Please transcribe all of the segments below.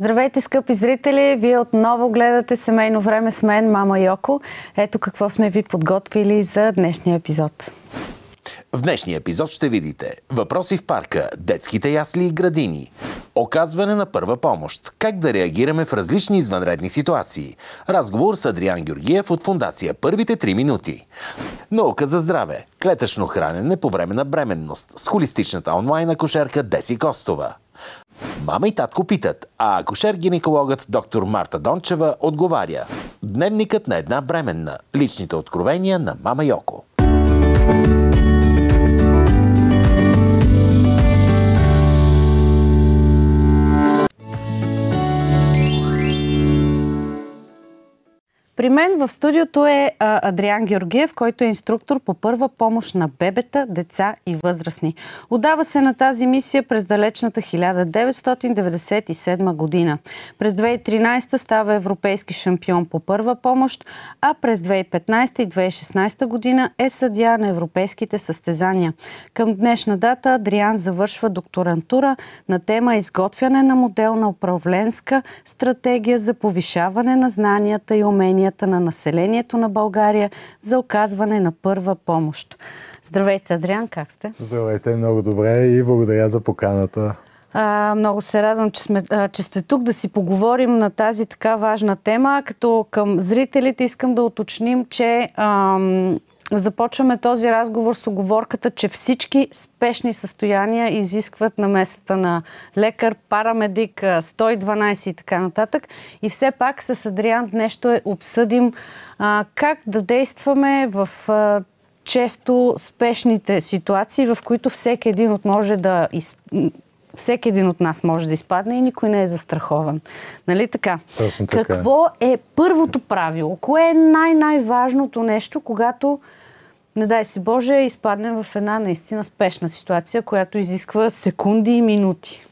Здравейте, скъпи зрители! Вие отново гледате Семейно време с мен, мама Йоко. Ето какво сме ви подготвили за днешния епизод. В днешния епизод ще видите въпроси в парка, детските ясли и градини, оказване на първа помощ, как да реагираме в различни извънредни ситуации, разговор с Адриан Георгиев от фундация Първите 3 минути, наука за здраве, клетъчно хранене по време на бременност с холистичната онлайн акушерка Деси Костова – Мама и татко питат, а акушер-гинекологът доктор Марта Дончева отговаря. Дневникът на една бременна. Личните откровения на мама Йоко. Thank you При мен в студиото е а, Адриан Георгиев, който е инструктор по първа помощ на бебета, деца и възрастни. Отдава се на тази мисия през далечната 1997 година. През 2013 става европейски шампион по първа помощ, а през 2015 и 2016 година е съдия на европейските състезания. Към днешна дата Адриан завършва докторантура на тема изготвяне на модел на управленска стратегия за повишаване на знанията и уменията очакванията на населението на България за оказване на първа помощ. Здравейте, Адриан, как сте? Здравейте, много добре и благодаря за поканата. А, много се радвам, че, сме, а, че сте тук да си поговорим на тази така важна тема. Като към зрителите искам да уточним, че ам, започваме този разговор с оговорката, че всички спешни състояния изискват намесата на лекар, парамедик, 112 и така нататък. И все пак с Адриан нещо е обсъдим а, как да действаме в а, често спешните ситуации, в които всеки един от може да из... всеки един от нас може да изпадне и никой не е застрахован. Нали така? така. Е. Какво е първото правило? Кое е най-най-важното нещо, когато не дай си Боже, изпаднем в една наистина спешна ситуация, която изисква секунди и минути.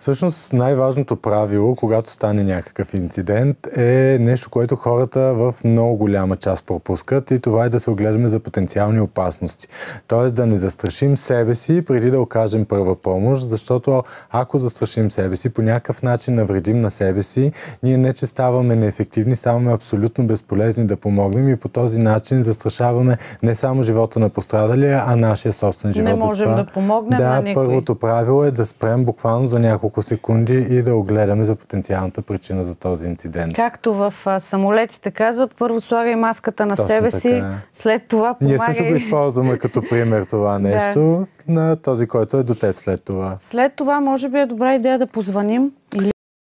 Всъщност най-важното правило, когато стане някакъв инцидент, е нещо, което хората в много голяма част пропускат и това е да се огледаме за потенциални опасности. Тоест да не застрашим себе си преди да окажем първа помощ, защото ако застрашим себе си, по някакъв начин навредим на себе си, ние не че ставаме неефективни, ставаме абсолютно безполезни да помогнем и по този начин застрашаваме не само живота на пострадалия, а нашия собствен живот. Не можем да помогнем да, на никой. Първото правило е да спрем буквално за няколко няколко секунди и да огледаме за потенциалната причина за този инцидент. Както в самолетите казват, първо слагай маската на Точно себе така. си, след това помагай. Ние също го използваме като пример това нещо да. на този, който е до теб след това. След това може би е добра идея да позваним или